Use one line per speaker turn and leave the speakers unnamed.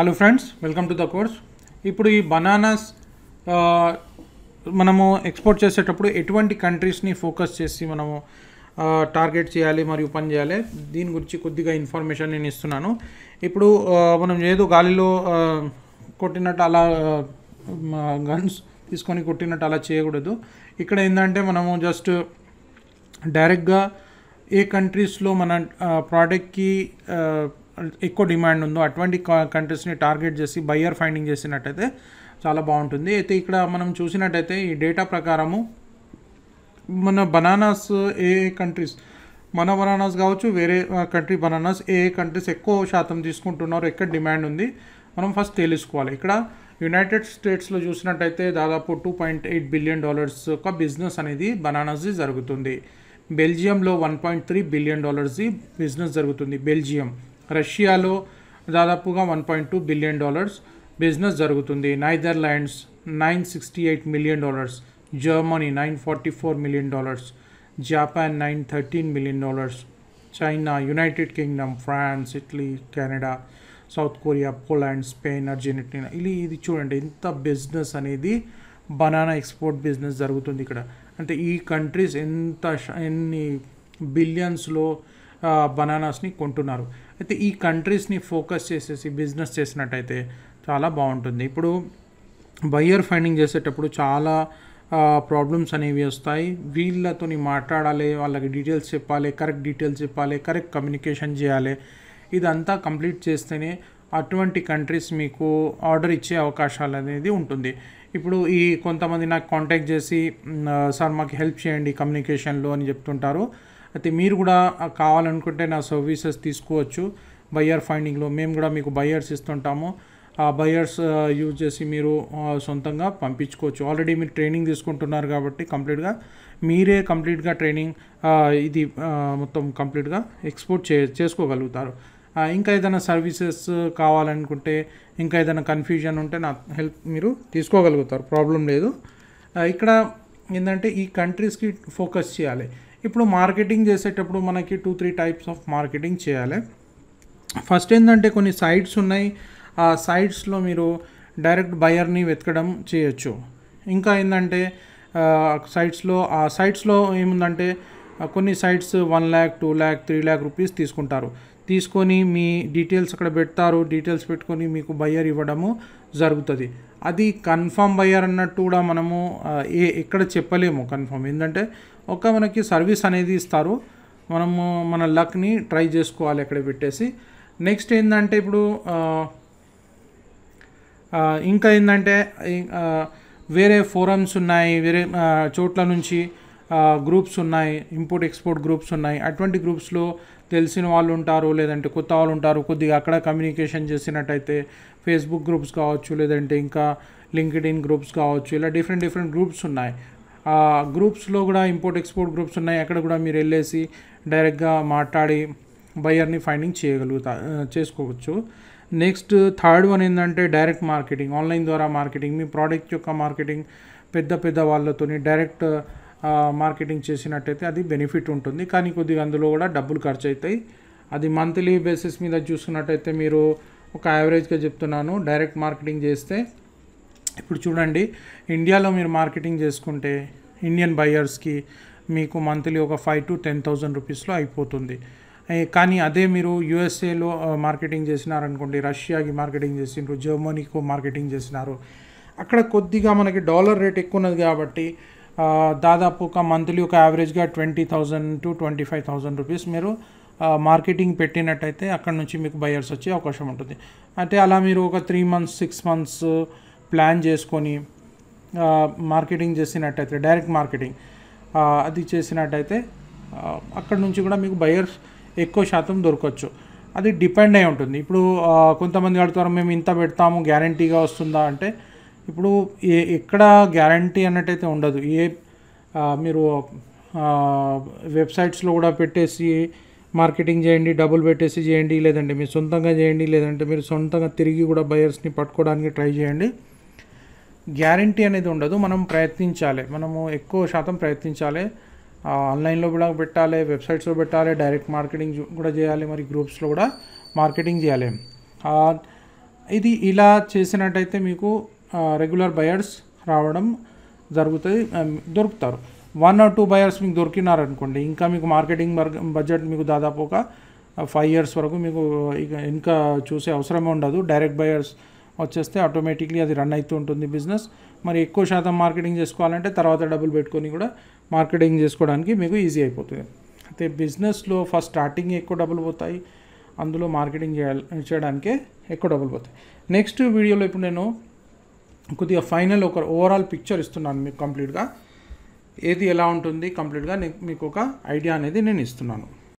hello friends welcome to the course ఇప్పుడు ఈ bananas మనము ఎక్స్పోర్ట్ చేసేటప్పుడు ఎటువంటి కంట్రీస్ని ఫోకస్ చేసి మనము టార్గెట్ చేయాలి మరియు పని చేయాలి దీని గురించి కొద్దిగా ఇన్ఫర్మేషన్ నేను ఇస్తున్నాను ఇప్పుడు మనం ఏదో గాలిలో కొట్టినట్టు అలా గన్స్ తీసుకొని కొట్టినట్టు అలా చేయకూడదు ఇక్కడ ఏంటంటే మనము జస్ట్ డైరెక్ట్గా ఏ కంట్రీస్లో మన ప్రోడక్ట్కి ఎక్కువ డిమాండ్ ఉందో అటువంటి కంట్రీస్ని టార్గెట్ చేసి బయ్యర్ ఫైండింగ్ చేసినట్టయితే చాలా బాగుంటుంది అయితే ఇక్కడ మనం చూసినట్టయితే ఈ డేటా ప్రకారము మన బనానాస్ ఏ కంట్రీస్ మన బనానాస్ కావచ్చు వేరే కంట్రీ బనానాస్ ఏ కంట్రీస్ ఎక్కువ శాతం తీసుకుంటున్నారు ఎక్కడ డిమాండ్ ఉంది మనం ఫస్ట్ తెలుసుకోవాలి ఇక్కడ యునైటెడ్ స్టేట్స్లో చూసినట్టయితే దాదాపు two point eight billion dollars యొక్క బిజినెస్ అనేది బనానాస్ది జరుగుతుంది బెల్జియంలో వన్ పాయింట్ త్రీ బిలియన్ డాలర్స్ది బిజినెస్ జరుగుతుంది బెల్జియం రష్యాలో దాదాపుగా one point two billion dollars business జరుగుతుంది Netherlands nine sixty eight million dollars Germany nine forty four million dollars Japan nine thirteen million dollars China United Kingdom France Italy Canada South Korea Poland Spain Argentina ఇది ఇది చూడండి ఇంత business అనేది banana export business జరుగుతుంది ఇక్కడ అంటే ఈ countries ఎంత ఎన్ని బిలియన్స్లో బనానాస్ని కొంటున్నారు అయితే ఈ కంట్రీస్ని ఫోకస్ చేసేసి బిజినెస్ చేసినట్టయితే చాలా బాగుంటుంది ఇప్పుడు బయ్యర్ ఫైండింగ్ చేసేటప్పుడు చాలా ప్రాబ్లమ్స్ అనేవి వస్తాయి వీళ్ళతోని మాట్లాడాలి వాళ్ళకి డీటెయిల్స్ చెప్పాలి కరెక్ట్ డీటెయిల్స్ చెప్పాలి కరెక్ట్ కమ్యూనికేషన్ చేయాలి ఇదంతా కంప్లీట్ చేస్తేనే అటువంటి కంట్రీస్ మీకు ఆర్డర్ ఇచ్చే అవకాశాలు అనేది ఉంటుంది ఇప్పుడు ఈ కొంతమంది నాకు కాంటాక్ట్ చేసి సార్ మాకు హెల్ప్ చేయండి కమ్యూనికేషన్లో అని చెప్తుంటారు అయితే మీరు కూడా కావాలనుకుంటే నా సర్వీసెస్ తీసుకోవచ్చు బయ్యర్ ఫైండింగ్లో మేము కూడా మీకు బయ్యర్స్ ఇస్తుంటాము ఆ బయ్యర్స్ యూజ్ చేసి మీరు సొంతంగా పంపించుకోవచ్చు ఆల్రెడీ మీరు ట్రైనింగ్ తీసుకుంటున్నారు కాబట్టి కంప్లీట్గా మీరే కంప్లీట్గా ట్రైనింగ్ ఇది మొత్తం కంప్లీట్గా ఎక్స్పోర్ట్ చే చేసుకోగలుగుతారు ఇంకా ఏదైనా సర్వీసెస్ కావాలనుకుంటే ఇంకా ఏదైనా కన్ఫ్యూజన్ ఉంటే నా హెల్ప్ మీరు తీసుకోగలుగుతారు ప్రాబ్లం లేదు ఇక్కడ ఏంటంటే ఈ కంట్రీస్కి ఫోకస్ చేయాలి ఇప్పుడు మార్కెటింగ్ చేసేటప్పుడు మనకి two three types of marketing చేయాలి ఫస్ట్ ఏంటంటే కొన్ని సైట్స్ ఉన్నాయి ఆ సైట్స్లో మీరు డైరెక్ట్ బయర్ని వెతకడం చేయొచ్చు ఇంకా ఏంటంటే సైట్స్లో ఆ సైట్స్లో ఏముందంటే కొన్ని sites one lakh two lakh three lakh rupees తీసుకుంటారు తీసుకొని మీ డీటెయిల్స్ అక్కడ పెడతారు డీటెయిల్స్ పెట్టుకొని మీకు బయ్యర్ ఇవ్వడము జరుగుతుంది అది కన్ఫర్మ్ అయ్యారన్నట్టు అన్నట్టు కూడా మనము ఏ ఎక్కడ చెప్పలేము కన్ఫామ్ ఏంటంటే ఒక మనకి సర్వీస్ అనేది ఇస్తారు మనము మన లక్ని ట్రై చేసుకోవాలి అక్కడ పెట్టేసి నెక్స్ట్ ఏంటంటే ఇప్పుడు ఇంకా ఏంటంటే వేరే ఫోరమ్స్ ఉన్నాయి వేరే చోట్ల నుంచి గ్రూప్స్ ఉన్నాయి ఇంపోర్ట్ ఎక్స్పోర్ట్ గ్రూప్స్ ఉన్నాయి అటువంటి గ్రూప్స్లో తెలిసిన వాళ్ళు ఉంటారు లేదంటే కొత్త వాళ్ళు ఉంటారు కొద్దిగా అక్కడ కమ్యూనికేషన్ చేసినట్టయితే ఫేస్బుక్ గ్రూప్స్ కావచ్చు లేదంటే ఇంకా లింక్డ్ ఇన్ గ్రూప్స్ కావచ్చు ఇలా డిఫరెంట్ డిఫరెంట్ గ్రూప్స్ ఉన్నాయి ఆ గ్రూప్స్లో కూడా ఇంపోర్ట్ ఎక్స్పోర్ట్ గ్రూప్స్ ఉన్నాయి అక్కడ కూడా మీరు వెళ్ళేసి డైరెక్ట్గా మాట్లాడి బయర్ని ఫైండింగ్ చేయగలుగుతా చేసుకోవచ్చు నెక్స్ట్ థర్డ్ వన్ ఏంటంటే డైరెక్ట్ మార్కెటింగ్ ఆన్లైన్ ద్వారా మార్కెటింగ్ మీ ప్రోడక్ట్ యొక్క మార్కెటింగ్ పెద్ద పెద్ద వాళ్ళతోని డైరెక్ట్ మార్కెటింగ్ చేసినట్టయితే అది బెనిఫిట్ ఉంటుంది కానీ కొద్దిగా అందులో కూడా డబ్బులు ఖర్చు అవుతాయి అది మంత్లీ బేసిస్ మీద చూసుకున్నట్టయితే మీరు ఒక యావరేజ్గా చెప్తున్నాను డైరెక్ట్ మార్కెటింగ్ చేస్తే ఇప్పుడు చూడండి ఇండియాలో మీరు మార్కెటింగ్ చేసుకుంటే ఇండియన్ బయ్యర్స్కి మీకు మంత్లీ ఒక ఫైవ్ టు టెన్ థౌజండ్ రూపీస్లో అయిపోతుంది కానీ అదే మీరు యూఎస్ఏలో మార్కెటింగ్ చేసినారనుకోండి రష్యాకి మార్కెటింగ్ చేసినారు జర్మనీకు మార్కెటింగ్ చేసినారు అక్కడ కొద్దిగా మనకి డాలర్ రేట్ ఎక్కువ ఉన్నది కాబట్టి దాదాపు ఒక మంత్లీ ఒక యావరేజ్గా twenty thousand to twenty five thousand rupees మీరు మార్కెటింగ్ పెట్టినట్టయితే అక్కడ నుంచి మీకు బయర్స్ వచ్చే అవకాశం ఉంటుంది అంటే అలా మీరు ఒక three months six months plan చేసుకొని మార్కెటింగ్ చేసినట్టయితే డైరెక్ట్ మార్కెటింగ్ అది చేసినట్టయితే అక్కడ నుంచి కూడా మీకు బయర్స్ ఎక్కువ శాతం దొరకవచ్చు అది డిపెండ్ అయి ఉంటుంది ఇప్పుడు కొంతమంది అడుగుతారు మేము ఇంత పెడతాము గ్యారంటీగా వస్తుందా అంటే ఇప్పుడు ఏ ఎక్కడ గ్యారంటీ అన్నట్టయితే ఉండదు ఏ మీరు వెబ్సైట్స్లో కూడా పెట్టేసి మార్కెటింగ్ చేయండి డబ్బులు పెట్టేసి చేయండి లేదంటే మీరు సొంతంగా చేయండి లేదంటే మీరు సొంతంగా తిరిగి కూడా బయర్స్ని పట్టుకోవడానికి ట్రై చేయండి గ్యారంటీ అనేది ఉండదు మనం ప్రయత్నించాలి మనము ఎక్కువ శాతం ప్రయత్నించాలి ఆన్లైన్లో కూడా పెట్టాలి వెబ్సైట్స్లో పెట్టాలి డైరెక్ట్ మార్కెటింగ్ కూడా చేయాలి మరి గ్రూప్స్లో కూడా మార్కెటింగ్ చేయాలి ఇది ఇలా చేసినట్టయితే మీకు రెగ్యులర్ బయర్స్ రావడం జరుగుతుంది దొరుకుతారు వన్ ఆర్ టూ బయర్స్ మీకు దొరికినారనుకోండి ఇంకా మీకు మార్కెటింగ్ బడ్జెట్ మీకు దాదాపు ఒక ఫైవ్ ఇయర్స్ వరకు మీకు ఇక ఇంకా చూసే అవసరమే ఉండదు డైరెక్ట్ బయర్స్ వచ్చేస్తే ఆటోమేటిక్లీ అది రన్ అవుతూ ఉంటుంది బిజినెస్ మరి ఎక్కువ శాతం మార్కెటింగ్ చేసుకోవాలంటే తర్వాత డబ్బులు పెట్టుకొని కూడా మార్కెటింగ్ చేసుకోవడానికి మీకు ఈజీ అయిపోతుంది అయితే బిజినెస్లో ఫస్ట్ స్టార్టింగ్ ఎక్కువ డబ్బులు పోతాయి అందులో మార్కెటింగ్ చేయాలి చేయడానికే ఎక్కువ డబ్బులు పోతాయి నెక్స్ట్ వీడియోలో ఇప్పుడు నేను కొద్దిగా ఫైనల్ ఒక ఓవరాల్ పిక్చర్ ఇస్తున్నాను మీకు కంప్లీట్గా ఏది ఎలా ఉంటుంది కంప్లీట్గా మీకు ఒక ఐడియా అనేది నేను ఇస్తున్నాను